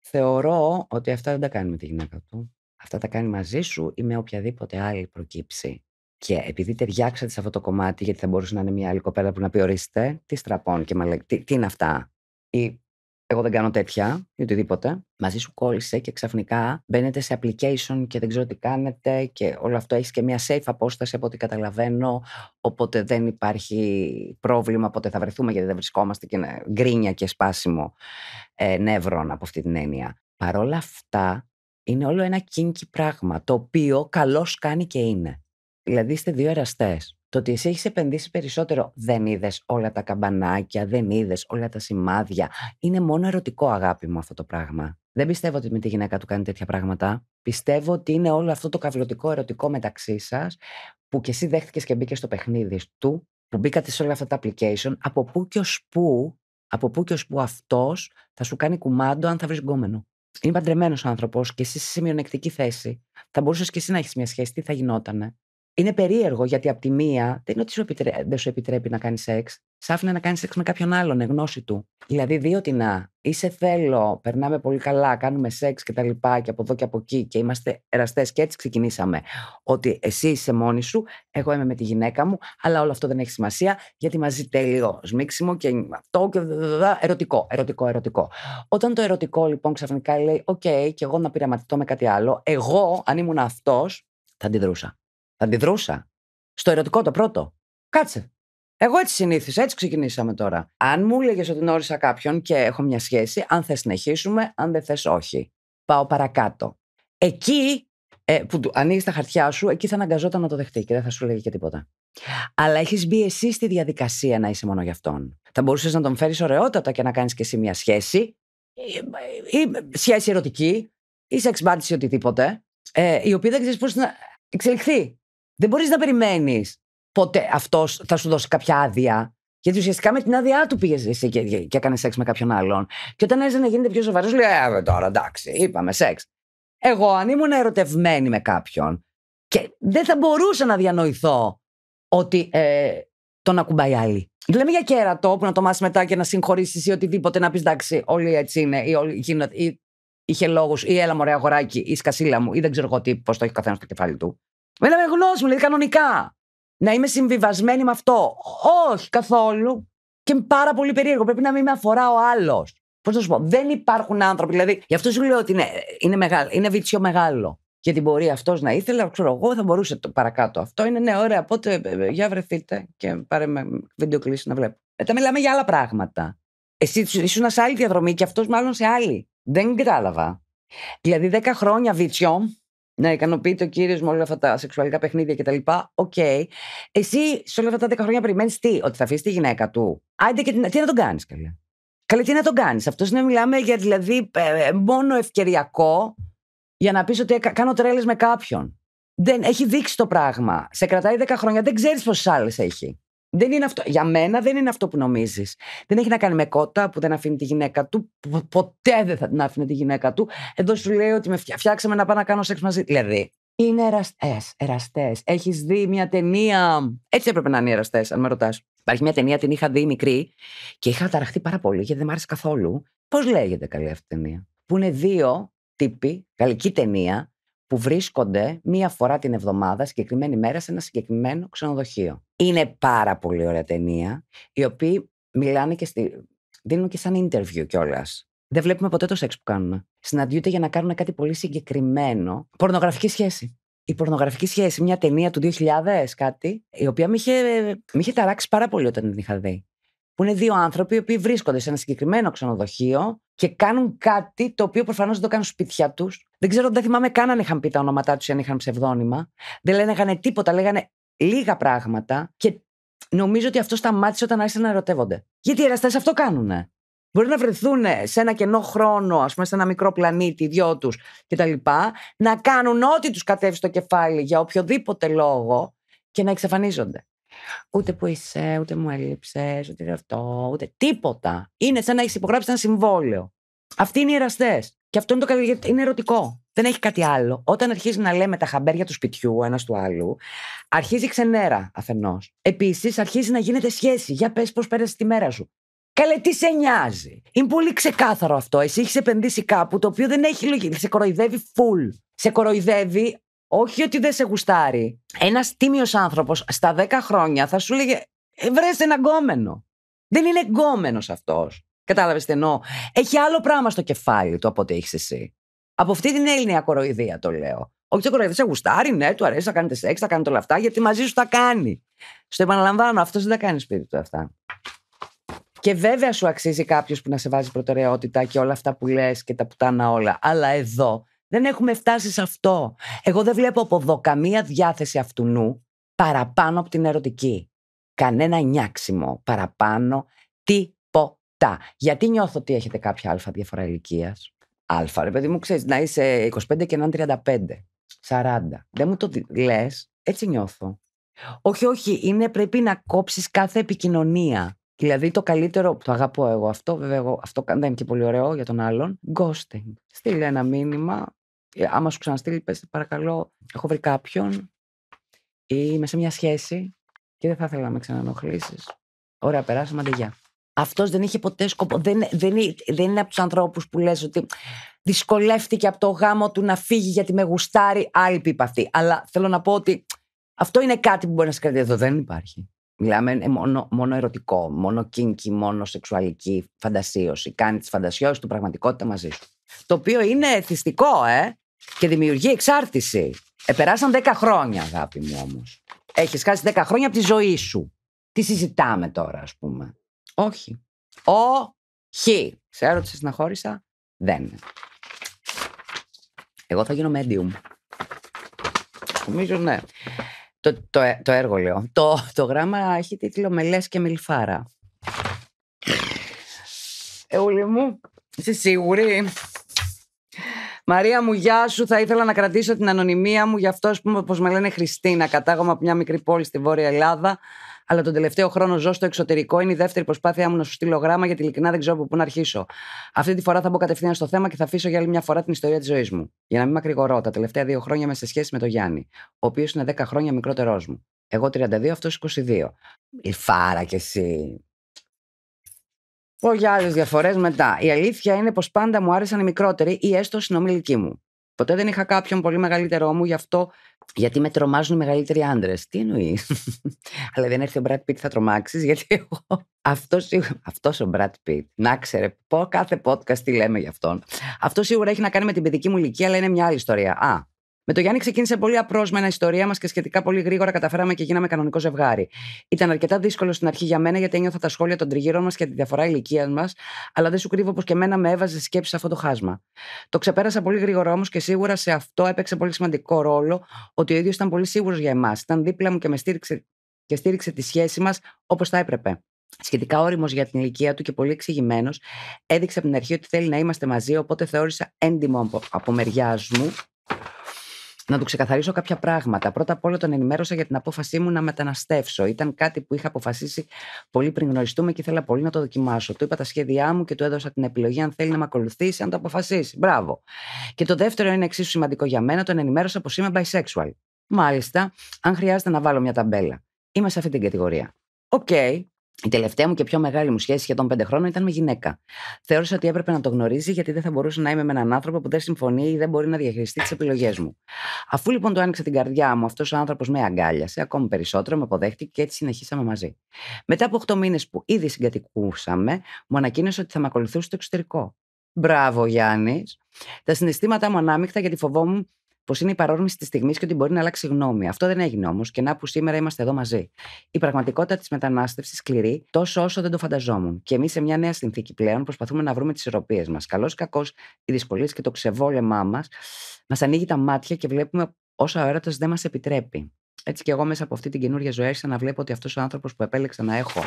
θεωρώ ότι αυτά δεν τα κάνει με τη γυναίκα του. Αυτά τα κάνει μαζί σου ή με οποιαδήποτε άλλη προκύψη. Και επειδή ταιριάξατε σε αυτό το κομμάτι, γιατί θα μπορούσε να είναι μια άλλη κοπέλα που να πει: Ορίστε, τι στραπών και μαλακ, τι, τι είναι αυτά. Ή εγώ δεν κάνω τέτοια ή οτιδήποτε. Μαζί σου κόλλησε και ξαφνικά μπαίνετε σε application και δεν ξέρω τι κάνετε και όλο αυτό έχεις και μια safe απόσταση από ό,τι καταλαβαίνω. Οπότε δεν υπάρχει πρόβλημα, ποτέ θα βρεθούμε γιατί δεν βρισκόμαστε και γκρίνια και σπάσιμο ε, νεύρων από αυτή την έννοια. Παρ' όλα αυτά είναι όλο ένα κίνκι πράγμα το οποίο καλώς κάνει και είναι. Δηλαδή είστε δύο εραστές. Το ότι εσύ έχεις επενδύσει περισσότερο, δεν είδες όλα τα καμπανάκια, δεν είδες όλα τα σημάδια. Είναι μόνο ερωτικό αγάπη μου αυτό το πράγμα. Δεν πιστεύω ότι με τη γυναίκα του κάνει τέτοια πράγματα. Πιστεύω ότι είναι όλο αυτό το καυλωτικό ερωτικό μεταξύ σας που κι εσύ δέχτηκες και μπήκες στο παιχνίδι του, που μπήκατε σε όλα αυτά τα application. Από πού και ως πού, από πού και ως πού αυτός θα σου κάνει κουμάντο αν θα βρεις γκόμενο. Είναι παντρεμένος άνθρωπος και εσύ σε μειονεκτική θέση. Θα μπορούσες κι εσύ να έχεις μια σχέση, τι θα γινότανε είναι περίεργο γιατί από τη μία δεν σου επιτρέπει να κάνεις σεξ. Σ' άφηνε να κάνεις σεξ με κάποιον άλλον, εγνώση του. Δηλαδή, διότι να είσαι θέλω, περνάμε πολύ καλά, κάνουμε σεξ και τα λοιπά και από εδώ και από εκεί και είμαστε εραστές και έτσι ξεκινήσαμε. Ότι εσύ είσαι μόνη σου, εγώ είμαι με τη γυναίκα μου, αλλά όλο αυτό δεν έχει σημασία γιατί μαζί τέλειο σμίξιμο και αυτό και ερωτικό, ερωτικό, ερωτικό. Όταν το ερωτικό λοιπόν ξαφνικά λέει, οκ, και εγώ να πειραματιστώ με κάτι άλλο, εγώ αν ήμουν αυτός θα αντιδρούσα. Θα αντιδρούσα. Στο ερωτικό το πρώτο. Κάτσε. Εγώ έτσι συνήθισα, έτσι ξεκινήσαμε τώρα. Αν μου έλεγες ότι γνώρισα κάποιον και έχω μια σχέση, αν θες συνεχίσουμε, αν δεν θες όχι. Πάω παρακάτω. Εκεί ε, που ανοίγεις τα χαρτιά σου, εκεί θα αναγκαζόταν να το δεχτεί και δεν θα σου λέγει και τίποτα. Αλλά έχεις μπει εσύ στη διαδικασία να είσαι μόνο γι' αυτόν. Θα μπορούσες να τον φέρεις ωραιότατα και να κάνεις και εσύ μια σχέση, ή, ε, ή ε, σχέση ερωτική, ή σεξ μπάντηση οτιδήποτε, ε, η οποία δεν ξέρεις πώς να εξελιχθεί δεν μπορείς να περιμένεις πότε αυτός θα σου δώσει κάποια άδεια. Γιατί ουσιαστικά με την άδειά του πήγες εσύ και, και, και έκανες σεξ με κάποιον άλλον. Και όταν έζησε να γίνεται πιο σοβαρός, λέει: Ε, τώρα εντάξει, είπαμε σεξ. Εγώ, αν ήμουν ερωτευμένη με κάποιον, και δεν θα μπορούσα να διανοηθώ ότι ε, τον ακουμπάει άλλη. Λέμε για κέρατο που να το μάθεις μετά και να συγχωρήσεις ή οτιδήποτε, να πεις εντάξει, όλοι έτσι είναι, ή όλοι είχε λόγους, ή έλα μωρέ αγοράκι, ή σκασίλα μου, ή δεν ξέρω εγώ τι, πώς το έχει καθένας στο κεφάλι του. Μένα με γνώση μου, δηλαδή κανονικά. Να είμαι συμβιβασμένη με αυτό. Όχι καθόλου. Και είναι πάρα πολύ περίεργο. Πρέπει να μην με αφορά ο άλλος. Πώς να σου πω, δεν υπάρχουν άνθρωποι. Δηλαδή, γι' αυτό σου λέω ότι είναι, είναι, μεγάλο, είναι βίτσιο μεγάλο. Γιατί μπορεί αυτός να ήθελε, ξέρω εγώ, θα μπορούσε το παρακάτω. Αυτό είναι ναι, ωραία. Οπότε ε, ε, ε, για βρεθείτε και πάρε με βίντεοκλήση να βλέπω. Μετά μιλάμε για άλλα πράγματα. Εσύ ήσουν σε άλλη διαδρομή και αυτός μάλλον σε άλλη. Δεν κατάλαβα. Δηλαδή, 10 χρόνια βίτσιο να ικανοποιείται ο κύριος με όλα αυτά τα σεξουαλικά παιχνίδια κτλ. Οκ. Okay. Εσύ σε όλα αυτά τα 10 χρόνια περιμένεις τι, ότι θα αφήσεις τη γυναίκα του. Άντε και τι να τον κάνεις, καλά. Καλέ, τι να τον κάνεις. Αυτός είναι μιλάμε για δηλαδή ε, ε, μόνο ευκαιριακό για να πεις ότι κάνω τρέλες με κάποιον. Δεν, έχει δείξει το πράγμα. Σε κρατάει 10 χρόνια, δεν ξέρεις πόσες άλλες έχει. Δεν είναι αυτό. Για μένα δεν είναι αυτό που νομίζεις. Δεν έχει να κάνει με κότα που δεν αφήνει τη γυναίκα του. ποτέ δεν θα την αφήνει τη γυναίκα του. Εδώ σου λέει ότι με φτιάξαμε να πάω να κάνω σεξ μαζί. Δηλαδή, είναι εραστές. Εραστές. Έχεις δει μια ταινία. Έτσι έπρεπε να είναι εραστές, αν με ρωτάς. Υπάρχει μια ταινία, την είχα δει μικρή και είχα ταραχθεί πάρα πολύ γιατί δεν μ' άρεσε καθόλου. Πώς λέγεται καλή αυτή η ταινία. Που είναι δύο τύποι, γαλλική ταινία, που βρίσκονται μία φορά την εβδομάδα, συγκεκριμένη μέρα, σε ένα συγκεκριμένο ξενοδοχείο. Είναι πάρα πολύ ωραία ταινία, οι οποίοι μιλάνε και στη... δίνουν και σαν interview κιόλας. Δεν βλέπουμε ποτέ το σεξ που κάνουν. Συναντιούνται για να κάνουν κάτι πολύ συγκεκριμένο. Πορνογραφική σχέση. Η πορνογραφική σχέση, μια ταινία του 2000 κάτι, η οποία με είχε, με είχε ταράξει πάρα πολύ όταν την είχα δει. Που είναι δύο άνθρωποι οι οποίοι βρίσκονται σε ένα συγκεκριμένο ξενοδοχείο, και κάνουν κάτι το οποίο προφανώς δεν το κάνουν σπίτια τους. Δεν ξέρω, δεν θυμάμαι καν αν είχαν πει τα ονόματά τους ή αν είχαν ψευδόνυμα. Δεν λέγανε τίποτα, λέγανε λίγα πράγματα και νομίζω ότι αυτό σταμάτησε όταν άρχισαν να ερωτεύονται. Γιατί οι εραστές αυτό κάνουν Μπορεί να βρεθούν σε ένα κενό χρόνο, ας πούμε, σε ένα μικρό πλανήτη, οι δυο τους κτλ. Να κάνουν ό,τι τους κατέβει στο κεφάλι για οποιοδήποτε λόγο και να εξαφανίζονται. Ούτε που είσαι, ούτε μου έλειψες, ούτε αυτό, ούτε τίποτα. Είναι σαν να έχεις υπογράψει ένα συμβόλαιο. Αυτοί είναι οι εραστές. Και αυτό είναι, το, είναι ερωτικό. Δεν έχει κάτι άλλο. Όταν αρχίζει να λέμε τα χαμπέρια του σπιτιού ένας του άλλου, αρχίζει ξενέρα αφενός. Επίσης, αρχίζει να γίνεται σχέση. Για πες πώς πέρασε τη μέρα σου. Καλέ, τι σε νοιάζει. Είναι πολύ ξεκάθαρο αυτό. Εσύ έχεις επενδύσει κάπου το οποίο δεν έχει λογική. Σε κοροϊδεύει full. Σε κοροϊδεύει όχι ότι δεν σε γουστάρει. Ένας τίμιος άνθρωπος στα 10 χρόνια θα σου λέγε «Ε, Βρε ένα γκόμενο. Δεν είναι γκόμενος αυτός. Κατάλαβες τι εννοώ. Έχει άλλο πράγμα στο κεφάλι του από ό,τι έχεις εσύ. Από αυτή την Έλληνια κοροϊδία το λέω. Όχι, δεν σε γουστάρει, ναι, του αρέσει, θα κάνετε σεξ, θα κάνετε όλα αυτά, γιατί μαζί σου τα κάνει. Στο επαναλαμβάνω, αυτός δεν τα κάνει σπίτι του αυτά. Και βέβαια σου αξίζει κάποιος που να σε βάζει προτεραιότητα και όλα αυτά που λες και τα πουτάνα όλα. Αλλά εδώ δεν έχουμε φτάσει σε αυτό. Εγώ δεν βλέπω από εδώ καμία διάθεση αυτού νου παραπάνω από την ερωτική. Κανένα νιάξιμο παραπάνω τίποτα. Γιατί νιώθω ότι έχετε κάποια αλφα διαφορά ηλικίας. Αλφα, ρε παιδί μου, ξέρεις να είσαι 25 και να είναι 35, 40. Δεν μου το λες. Έτσι νιώθω. Όχι, όχι, είναι πρέπει να κόψεις κάθε επικοινωνία. Δηλαδή το καλύτερο, το αγαπώ εγώ αυτό, βέβαια εγώ, αυτό δεν είναι και πολύ ωραίο για τον άλλον, ghosting. Στείλε ένα μήνυμα, ε, άμα σου ξαναστείλει, πες, παρακαλώ, έχω βρει κάποιον ή είμαι σε μια σχέση και δεν θα ήθελα να με ξανανοχλήσει. Ωραία, περάσαμε, αντεγιά. Αυτός δεν είχε ποτέ σκοπό. Δεν, δεν, δεν είναι από τους ανθρώπους που λες ότι δυσκολεύτηκε από το γάμο του να φύγει γιατί με γουστάρει άλλη πίπα αυτή. Αλλά θέλω να πω ότι αυτό είναι κάτι που μπορεί να σε κρατήσει. Εδώ δεν υπάρχει. Μιλάμε ε, μόνο, μόνο ερωτικό, μόνο κίνκι, μόνο σεξουαλική φαντασίωση. Κάνει τις φαντασιώσεις του πραγματικότητα μαζί σου. Το οποίο είναι θυστικό, ε και δημιουργεί εξάρτηση. Επεράσαν 10 χρόνια, αγάπη μου όμως. Έχεις χάσει 10 χρόνια από τη ζωή σου. Τι συζητάμε τώρα, ας πούμε. Όχι. Όχι. Σε ότι σε συναχώρησα. Δεν. Εγώ θα γίνω medium. Νομίζω ναι. Το, το, το έργο λέω. Το, το γράμμα έχει τίτλο Μελέ και Μιλφάρα. Εούλη μου, είσαι σίγουρη. Μαρία μου, γεια σου. Θα ήθελα να κρατήσω την ανωνυμία μου. Γι' αυτό, ας πούμε, όπως με λένε Χριστίνα, κατάγομαι από μια μικρή πόλη στη Βόρεια Ελλάδα. Αλλά τον τελευταίο χρόνο ζω στο εξωτερικό. Είναι η δεύτερη προσπάθειά μου να σου στείλω γράμμα, γιατί ειλικρινά δεν ξέρω από πού να αρχίσω. Αυτή τη φορά θα μπω κατευθείαν στο θέμα και θα αφήσω για άλλη μια φορά την ιστορία της ζωής μου. Για να μην μακρηγορώ, τα τελευταία δύο χρόνια είμαι σε σχέση με τον Γιάννη, ο οποίος είναι 10 χρόνια μικρότερός μου. Εγώ 32, αυτό 22. Η φάρα κι εσύ πω για άλλες διαφορές μετά. Η αλήθεια είναι πως πάντα μου άρεσαν οι μικρότεροι ή έστω συνομιλικοί μου. Ποτέ δεν είχα κάποιον πολύ μεγαλύτερό μου, γι' αυτό. Γιατί με τρομάζουν οι μεγαλύτεροι άντρες. Τι εννοείς. Αλλά δεν έρθει ο Μπρατ Πιτ, θα τρομάξεις, γιατί εγώ. Αυτό αυτός ο Μπρατ Πιτ, να ξέρε, πω κάθε podcast τι λέμε γι' αυτόν. Αυτό σίγουρα έχει να κάνει με την παιδική μου ηλικία, αλλά είναι μια άλλη ιστορία. Α, με το Γιάννη ξεκίνησε πολύ απρόσμενα η ιστορία μας και σχετικά πολύ γρήγορα καταφέραμε και γίναμε κανονικό ζευγάρι. Ήταν αρκετά δύσκολο στην αρχή για μένα γιατί ένιωθα τα σχόλια των τριγύρων μας και τη διαφορά ηλικίας μας, αλλά δεν σου κρύβω πως και εμένα με έβαζε σκέψη σε αυτό το χάσμα. Το ξεπέρασα πολύ γρήγορα όμως και σίγουρα σε αυτό έπαιξε πολύ σημαντικό ρόλο ότι ο ίδιος ήταν πολύ σίγουρος για εμάς. Ήταν δίπλα μου και με στήριξε, και στήριξε τη σχέση μας όπως θα έπρεπε. Σχετικά όριμος για την ηλικία του και πολύ εξηγημένος, έδειξε από την αρχή ότι θέλει να είμαστε μαζί, οπότε θεώρησα έντιμο από, από μεριάς μου να του ξεκαθαρίσω κάποια πράγματα. Πρώτα απ' όλα τον ενημέρωσα για την απόφασή μου να μεταναστεύσω. Ήταν κάτι που είχα αποφασίσει πολύ πριν γνωριστούμε και ήθελα πολύ να το δοκιμάσω. Του είπα τα σχέδιά μου και του έδωσα την επιλογή αν θέλει να με ακολουθήσει, αν το αποφασίσει. Μπράβο. Και το δεύτερο είναι εξίσου σημαντικό για μένα, τον ενημέρωσα πως είμαι bisexual. Μάλιστα, αν χρειάζεται να βάλω μια ταμπέλα. Είμαι σε αυτή την κατηγορία. Οκ, okay, η τελευταία μου και πιο μεγάλη μου σχέση σχεδόν πέντε χρόνια ήταν με γυναίκα. Θεώρησα ότι έπρεπε να το γνωρίζει, γιατί δεν θα μπορούσε να είμαι με έναν άνθρωπο που δεν συμφωνεί ή δεν μπορεί να διαχειριστεί τις επιλογές μου. Αφού λοιπόν το άνοιξα την καρδιά μου, αυτός ο άνθρωπος με αγκάλιασε ακόμη περισσότερο, με αποδέχτηκε και έτσι συνεχίσαμε μαζί. Μετά από 8 μήνες που ήδη συγκατοικούσαμε, μου ανακοίνωσε ότι θα με ακολουθούσε στο εξωτερικό. Μπράβο, Γιάννης. Τα συναισθήματά μου ανάμεικτα γιατί φοβόμουν πως είναι η παρόρμηση της στιγμής και ότι μπορεί να αλλάξει γνώμη. Αυτό δεν έγινε όμως και να που σήμερα είμαστε εδώ μαζί. Η πραγματικότητα της μετανάστευσης σκληρή τόσο όσο δεν το φανταζόμουν. Και εμείς σε μια νέα συνθήκη πλέον προσπαθούμε να βρούμε τις ισορροπίες μας. Καλός ή κακός, οι δυσκολίες και το ξεβόλεμά μας μας ανοίγει τα μάτια και βλέπουμε όσα ο έρωτας δεν μας επιτρέπει. Έτσι κι εγώ μέσα από αυτή την καινούργια ζωή άρχισα να βλέπω ότι αυτός ο άνθρωπος που επέλεξα να έχω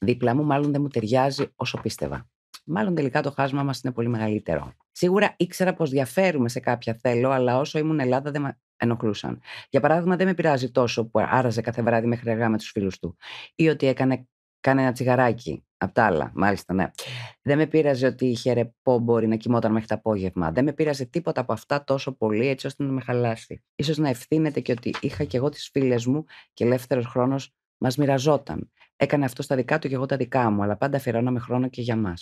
δίπλα μου μάλλον δεν μου ταιριάζει όσο πίστευα μάλλον τελικά το χάσμα μας είναι πολύ μεγαλύτερο. Σίγουρα ήξερα πως διαφέρουμε σε κάποια θέλω, αλλά όσο ήμουν Ελλάδα δεν με ενοχλούσαν. Για παράδειγμα, δεν με πειράζει τόσο που άραζε κάθε βράδυ μέχρι αργά με τους φίλους του, ή ότι έκανε κανένα τσιγαράκι. Απ' τα άλλα, μάλιστα, ναι. Δεν με πείραζε ότι είχε ρεπό μπορεί να κοιμόταν μέχρι το απόγευμα. Δεν με πείραζε τίποτα από αυτά τόσο πολύ έτσι ώστε να με χαλάσει. σω να ευθύνεται και ότι είχα και εγώ τις φίλες μου και ελεύθερος χρόνος Μας μοιραζόταν. Έκανε αυτό στα δικά του και εγώ τα δικά μου, αλλά πάντα αφιερώναμε χρόνο και για μας.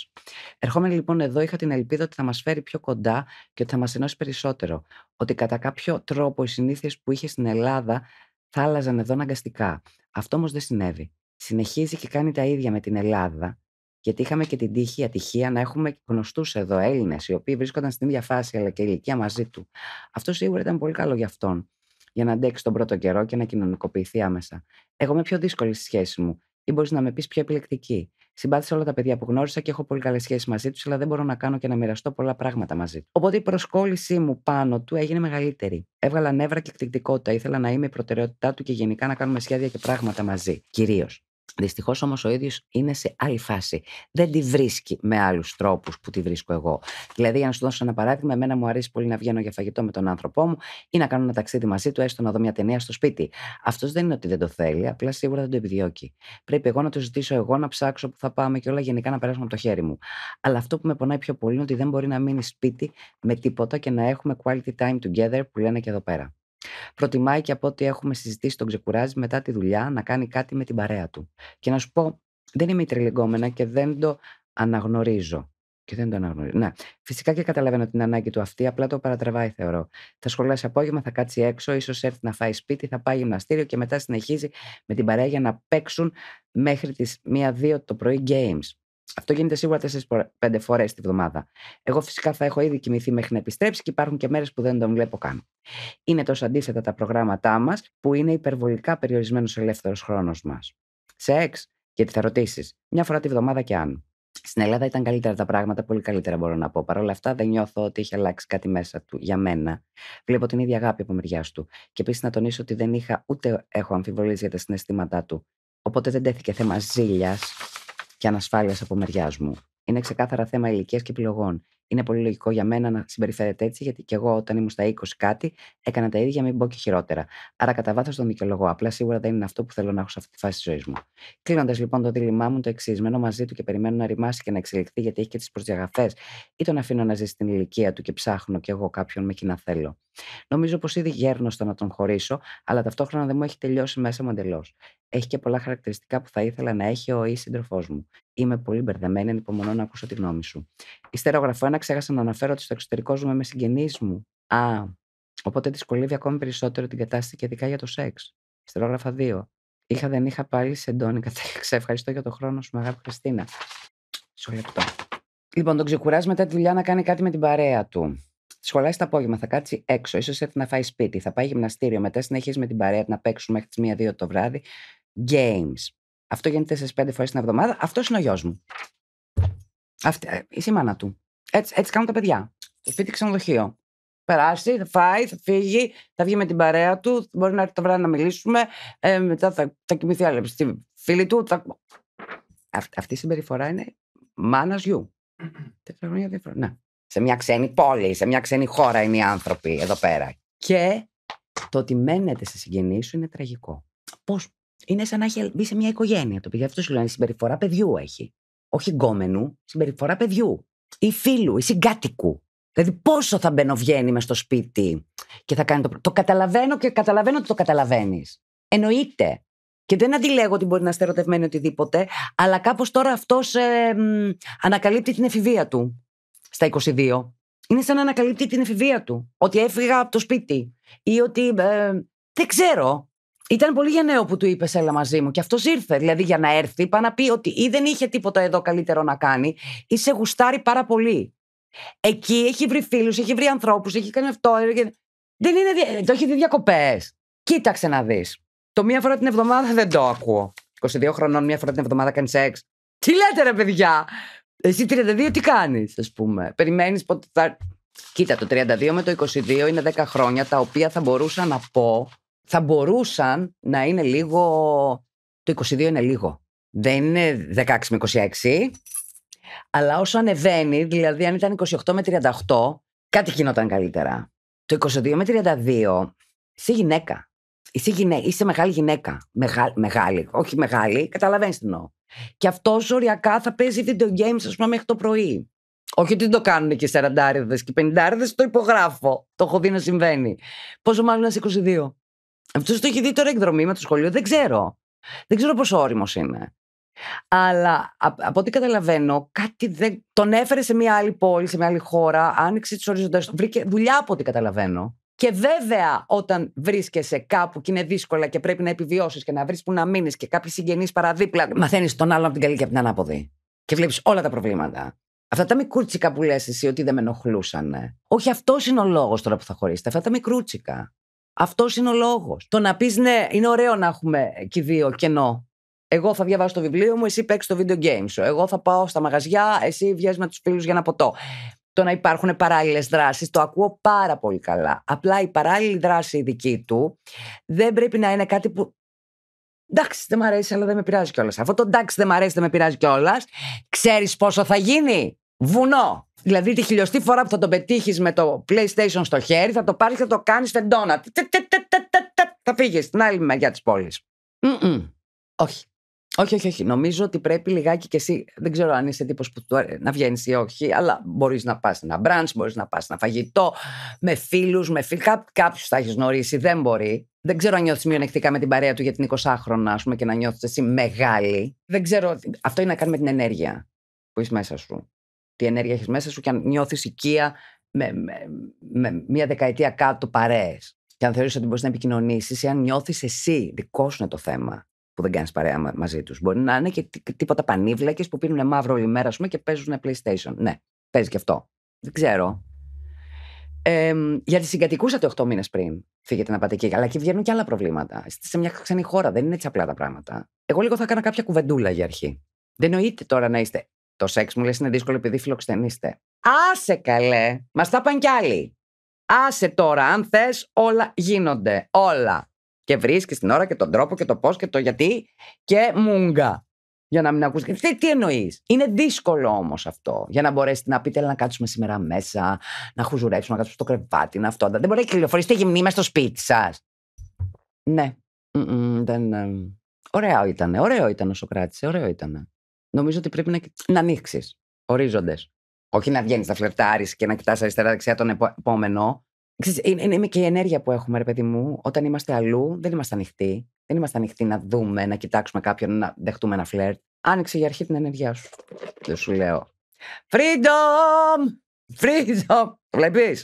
Ερχόμενοι λοιπόν εδώ, είχα την ελπίδα ότι θα μας φέρει πιο κοντά και ότι θα μας ενώσει περισσότερο. Ότι κατά κάποιο τρόπο οι συνήθειες που είχε στην Ελλάδα θα άλλαζαν εδώ αναγκαστικά. Αυτό όμως δεν συνέβη. Συνεχίζει και κάνει τα ίδια με την Ελλάδα, γιατί είχαμε και την τύχη, η ατυχία να έχουμε γνωστούς εδώ Έλληνες, οι οποίοι βρίσκονταν στην ίδια φάση αλλά και ηλικία μαζί του. Αυτό σίγουρα ήταν πολύ καλό για αυτόν για να αντέξει τον πρώτο καιρό και να κοινωνικοποιηθεί άμεσα. Εγώ είμαι πιο δύσκολη στη σχέση μου ή μπορείς να με πεις πιο επιλεκτική. Συμπάθησα όλα τα παιδιά που γνώρισα και έχω πολύ καλές σχέσεις μαζί τους, αλλά δεν μπορώ να κάνω και να μοιραστώ πολλά πράγματα μαζί τους. Οπότε η προσκόλλησή μου πάνω του έγινε μεγαλύτερη. Έβγαλα νεύρα και εκτικτικότητα. Ήθελα να είμαι η προτεραιότητά του και γενικά να κάνουμε σχέδια και πράγματα μαζί. Κυρίως. Δυστυχώς όμως ο ίδιος είναι σε άλλη φάση. Δεν τη βρίσκει με άλλους τρόπους που τη βρίσκω εγώ. Δηλαδή, για να σου δώσω ένα παράδειγμα, εμένα μου αρέσει πολύ να βγαίνω για φαγητό με τον άνθρωπό μου ή να κάνω ένα ταξίδι μαζί του, έστω να δω μια ταινία στο σπίτι. Αυτός δεν είναι ότι δεν το θέλει, απλά σίγουρα δεν το επιδιώκει. Πρέπει εγώ να το ζητήσω, εγώ να ψάξω που θα πάμε και όλα γενικά να περάσουμε από το χέρι μου. Αλλά αυτό που με πονάει πιο πολύ είναι ότι δεν μπορεί να μείνει σπίτι με τίποτα και να έχουμε quality time together που λένε και εδώ πέρα. Προτιμάει και από ό,τι έχουμε συζητήσει, τον ξεκουράζει μετά τη δουλειά να κάνει κάτι με την παρέα του. Και να σου πω, δεν είμαι τριλεγόμενα και δεν το αναγνωρίζω. Και δεν το αναγνωρίζω. Ναι. Φυσικά και καταλαβαίνω την ανάγκη του αυτή, απλά το παρατραβάει, θεωρώ. Θα σχολιάσει απόγευμα, θα κάτσει έξω, ίσως έρθει να φάει σπίτι, θα πάει γυμναστήριο και μετά συνεχίζει με την παρέα για να παίξουν μέχρι τις 1-2 το πρωί games. Αυτό γίνεται σίγουρα 4-5 φορέ τη βδομάδα. Εγώ φυσικά θα έχω ήδη κοιμηθεί μέχρι να επιστρέψει και υπάρχουν και μέρες που δεν τον βλέπω καν. Είναι τόσο αντίθετα τα προγράμματά μας που είναι υπερβολικά περιορισμένος ο ελεύθερος χρόνος μας. Σεξ, γιατί θα ρωτήσεις, μια φορά τη βδομάδα και αν. Στην Ελλάδα ήταν καλύτερα τα πράγματα, πολύ καλύτερα μπορώ να πω. Παρ' όλα αυτά, δεν νιώθω ότι έχει αλλάξει κάτι μέσα του για μένα. Βλέπω την ίδια αγάπη από μεριά του. Και επίσης να τονίσω ότι δεν είχα ούτε έχω αμφιβολίες για τα συναισθήματά του. Οπότε δεν τέθηκε θέμα ζήλιας και ανασφάλειας από μεριάς μου. Είναι ξεκάθαρα θέμα ηλικίας και επιλογών. Είναι πολύ λογικό για μένα να συμπεριφέρεται έτσι, γιατί και εγώ όταν ήμουν στα 20 κάτι έκανα τα ίδια, μην πω και χειρότερα. Άρα κατά βάθος τον δικαιολογώ. Απλά σίγουρα δεν είναι αυτό που θέλω να έχω σε αυτή τη φάση της ζωής μου. Κλείνοντας λοιπόν το δίλημά μου, το εξής. Μένω μαζί του και περιμένω να ρημάσει και να εξελιχθεί, γιατί έχει και τις προσδιαγραφές, ή τον αφήνω να ζει στην ηλικία του και ψάχνω κι εγώ κάποιον με κοινά θέλω. Νομίζω πως ήδη γέρνω να τον χωρίσω, αλλά ταυτόχρονα δεν μου έχει τελειώσει μέσα μου εντελώς. Έχει και πολλά χαρακτηριστικά που θα ήθελα να έχει ο ή σύντροφός μου. Είμαι πολύ μπερδεμένη, ανυπομονώ να ακούσω τη γνώμη σου. Ιστέρογραφο 1, ξέχασα να αναφέρω ότι στο εξωτερικό ζούμε με συγγενείς μου. Α, οπότε δυσκολεύει ακόμη περισσότερο την κατάσταση και ειδικά για το σεξ. Ιστερόγραφα 2. Είχα δεν είχα πάλι σε εντόνι Ευχαριστώ για τον χρόνο σου, μεγάλη Χριστίνα. Σου λεπτό. Λοιπόν, τον ξεκουράζει μετά τη δουλειά να κάνει κάτι με την παρέα του σχολάσεις το απόγευμα, θα κάτσει έξω, ίσως έρθει να φάει σπίτι, θα πάει γυμναστήριο, μετά συνεχίζει με την παρέα να παίξουν μέχρι τις 1-2 το βράδυ. Games. Αυτό γίνεται γίνεται 5 φορές την εβδομάδα. Αυτός είναι ο γιος μου. Αυτή, ε, η μάνα του. Έτσι, έτσι κάνουν τα παιδιά. Το σπίτι ξενοδοχείο. Περάσει, θα φάει, θα φύγει, θα βγει με την παρέα του, μπορεί να έρθει το βράδυ να μιλήσουμε, ε, μετά θα, θα κοιμηθεί άλλη στη φίλη του. αυτή η συμπεριφορά είναι μάνας γιου. χρόνια διαφορά. Ναι σε μια ξένη πόλη, σε μια ξένη χώρα είναι οι άνθρωποι εδώ πέρα. Και το ότι μένετε σε συγγενείς σου είναι τραγικό. Πώς. Είναι σαν να έχει μπει σε μια οικογένεια το παιδί. Αυτό σου λέει συμπεριφορά παιδιού έχει. Όχι γκόμενου, συμπεριφορά παιδιού. Ή φίλου, ή συγκάτοικου. Δηλαδή, πόσο θα μπαινοβγαίνει μες στο σπίτι και θα κάνει το. Το καταλαβαίνω και καταλαβαίνω ότι το καταλαβαίνεις. Εννοείται. Και δεν αντιλέγω ότι μπορεί να στερωτευμένει οτιδήποτε, αλλά κάπως τώρα αυτός ε, ανακαλύπτει την εφηβεία του στα 22, είναι σαν να ανακαλύπτει την εφηβεία του. Ότι έφυγα από το σπίτι. Ή ότι. Ε, δεν ξέρω. Ήταν πολύ γενναίο που του είπες Έλα μαζί μου. Και αυτός ήρθε. Δηλαδή για να έρθει, πάει να πει ότι ή δεν είχε τίποτα εδώ καλύτερο να κάνει, ή σε γουστάρει πάρα πολύ. Εκεί έχει βρει φίλους, έχει βρει ανθρώπους, έχει κάνει αυτό. Δεν είναι. Ε, το έχει δει διακοπές. Κοίταξε να δεις. Το μία φορά την εβδομάδα δεν το ακούω. 22 χρονών, μία φορά την εβδομάδα κάνει σεξ. Τι λέτε ρε παιδιά, εσύ 32 τι κάνεις ας πούμε. Περιμένεις πότε θα. Κοίτα, το 32 με το 22 είναι 10 χρόνια τα οποία θα μπορούσαν να πω, θα μπορούσαν να είναι λίγο. Το 22 είναι λίγο. Δεν είναι 16 με 26. Αλλά όσο ανεβαίνει, δηλαδή αν ήταν 28 με 38, κάτι γινόταν καλύτερα. Το 22 με 32, είσαι γυναίκα. Είσαι, είσαι μεγάλη γυναίκα. μεγάλη, όχι μεγάλη, καταλαβαίνεις τι εννοώ. Και αυτό οριακά θα παίζει video games, ας πούμε, μέχρι το πρωί. Όχι ότι το κάνουν και 40 και 50 το υπογράφω. Το έχω δει να συμβαίνει. Πόσο μάλλον ένα 22. Αυτός το έχει δει τώρα εκδρομή με το σχολείο, δεν ξέρω. Δεν ξέρω πόσο όριμος είναι. Αλλά από ό,τι καταλαβαίνω, κάτι δεν... τον έφερε σε μια άλλη πόλη, σε μια άλλη χώρα, άνοιξε τις οριζοντέ του. Βρήκε δουλειά από ό,τι καταλαβαίνω. Και βέβαια, όταν βρίσκεσαι κάπου και είναι δύσκολα και πρέπει να επιβιώσεις και να βρεις που να μείνεις και κάποιοι συγγενείς παραδίπλα, μαθαίνεις τον άλλον από την καλή και από την ανάποδη. Και βλέπεις όλα τα προβλήματα. Αυτά τα μικρούτσικα που λες εσύ ότι δεν με ενοχλούσαν. Ε. Όχι, αυτός είναι ο λόγος τώρα που θα χωρίσετε. Αυτά τα μικρούτσικα. Αυτός είναι ο λόγος. Το να πεις ναι, είναι ωραίο να έχουμε και δύο κενό. Εγώ θα διαβάσω το βιβλίο μου, εσύ παίξει το video game σου. Εγώ θα πάω στα μαγαζιά, εσύ βγαίνει με τους φίλους για να ποτό το να υπάρχουν παράλληλες δράσεις. Το ακούω πάρα πολύ καλά. Απλά η παράλληλη δράση δική του δεν πρέπει να είναι κάτι που. Εντάξει, δεν μ' αρέσει, αλλά δεν με πειράζει κιόλας. Αυτό το εντάξει, δεν μ' αρέσει, δεν με πειράζει κιόλας. Ξέρεις πόσο θα γίνει. Βουνό. Δηλαδή τη χιλιοστή φορά που θα το πετύχεις με το PlayStation στο χέρι, θα το πάρεις και θα το κάνεις φεντόνα. Θα φύγεις στην άλλη μεριά της πόλης. Όχι. Όχι, όχι, όχι. Νομίζω ότι πρέπει λιγάκι και εσύ. Δεν ξέρω αν είσαι τύπος που ε, να βγαίνεις ή όχι, αλλά μπορείς να πας ένα μπραντ, μπορείς να πας ένα φαγητό με φίλους, με φίλου. Κά, Κάποιους θα έχεις γνωρίσει, δεν μπορεί. Δεν ξέρω αν νιώθεις μειονεκτικά με την παρέα του για την 20χρονα, ας πούμε, και να νιώθεις εσύ μεγάλη. Δεν ξέρω. Αυτό είναι να κάνει με την ενέργεια που έχεις μέσα σου. Τι ενέργεια έχεις μέσα σου και αν νιώθεις οικία με, με, μια δεκαετία κάτω παρέες. Και αν θεωρείς ότι μπορείς να επικοινωνήσεις ή αν νιώθεις εσύ δικό σου είναι το θέμα που δεν κάνεις παρέα μα, μαζί τους. Μπορεί να είναι και τίποτα πανίβλακες που πίνουν μαύρο όλη μέρα πούμε, και παίζουν PlayStation. Ναι, παίζει και αυτό. Δεν ξέρω. Ε, γιατί συγκατοικούσατε 8 μήνες πριν φύγετε να πάτε εκεί. Αλλά εκεί βγαίνουν και άλλα προβλήματα. Είστε σε μια ξένη χώρα, δεν είναι έτσι απλά τα πράγματα. Εγώ λίγο θα έκανα κάποια κουβεντούλα για αρχή. Δεν νοείται τώρα να είστε. Το σεξ μου λες είναι δύσκολο επειδή φιλοξενείστε. Άσε καλέ! Μας τα πάνε κι άλλοι. Άσε τώρα, αν θες, όλα γίνονται. Όλα. Και βρίσκεις την ώρα και τον τρόπο και το πώς και το γιατί. Και μουγκα. Για να μην ακούσει. Τι, τι εννοείς. Είναι δύσκολο όμως αυτό. Για να μπορέσει να πείτε, να κάτσουμε σήμερα μέσα, να χουζουρέψουμε, να κάτσουμε στο κρεβάτι, να αυτό. Δεν μπορεί να κυκλοφορήσετε γυμνή μέσα στο σπίτι σας. Ναι. δεν. Ε, ωραίο ήταν. Ωραίο ήταν ο Σοκράτη. Ωραίο ήταν. Νομίζω ότι πρέπει να, να ανοίξεις ορίζοντε. Όχι να βγαίνεις να φλερτάρεις και να κοιτάς αριστερά-δεξιά τον επόμενο είναι, και η ενέργεια που έχουμε, ρε παιδί μου. Όταν είμαστε αλλού, δεν είμαστε ανοιχτοί. Δεν είμαστε ανοιχτοί να δούμε, να κοιτάξουμε κάποιον, να δεχτούμε ένα φλερτ. Άνοιξε για αρχή την ενέργειά σου. Και σου λέω. Freedom! Freedom! βλέπει.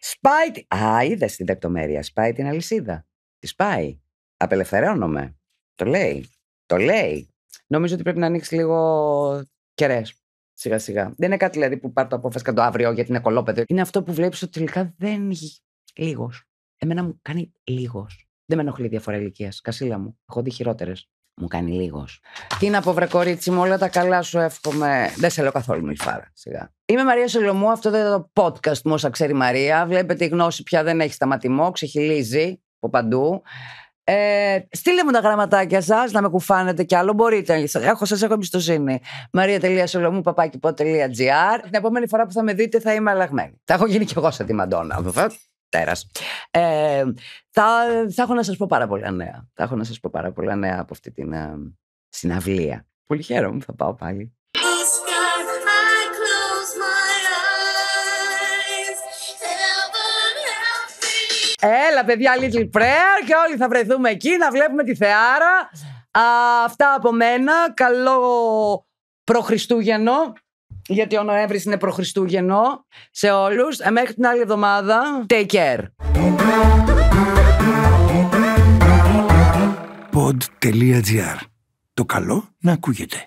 Σπάει. την Α, είδες την δεκτομέρεια Σπάει την αλυσίδα. Τη σπάει. Απελευθερώνομαι. Το λέει. Το λέει. Νομίζω ότι πρέπει να ανοίξεις λίγο κεραίες σιγά σιγά. Δεν είναι κάτι δηλαδή που πάρει το απόφαση κατά το αύριο γιατί είναι κολόπεδο. Είναι αυτό που βλέπεις ότι τελικά δεν. Λίγος. Εμένα μου κάνει λίγος. Δεν με ενοχλεί διαφορά ηλικίας. Κασίλα μου. Έχω δει χειρότερες. Μου κάνει λίγος. Τι να πω, βρε κορίτσι μου, όλα τα καλά σου εύχομαι. Δεν σε λέω καθόλου φάρα. σιγά. Είμαι Μαρία Σολομού, αυτό δεν είναι το podcast μου, όσα ξέρει Μαρία. Βλέπετε η γνώση πια δεν έχει σταματημό, ξεχυλίζει από παντού. Ε, στείλε μου τα γραμματάκια σας, να με κουφάνετε κι άλλο. Μπορείτε. Έχω, σας έχω εμπιστοσύνη. τελεία Την επόμενη φορά που θα με δείτε θα είμαι αλλαγμένη. Θα έχω γίνει κι εγώ σαν τη Μαντόνα. Τέρας. Ε, θα, θα έχω να σας πω πάρα πολλά νέα. Θα έχω να σας πω πάρα πολλά νέα από αυτή την ε, συναυλία. Πολύ χαίρομαι, θα πάω πάλι. Έλα, παιδιά, Little Prayer και όλοι θα βρεθούμε εκεί να βλέπουμε τη θεάρα. αυτά από μένα. Καλό προχριστούγεννο. Γιατί ο Νοέμβρης είναι προχριστούγεννο σε όλους. Ε, μέχρι την άλλη εβδομάδα. Take care. Pod.gr. Το καλό να ακούγεται.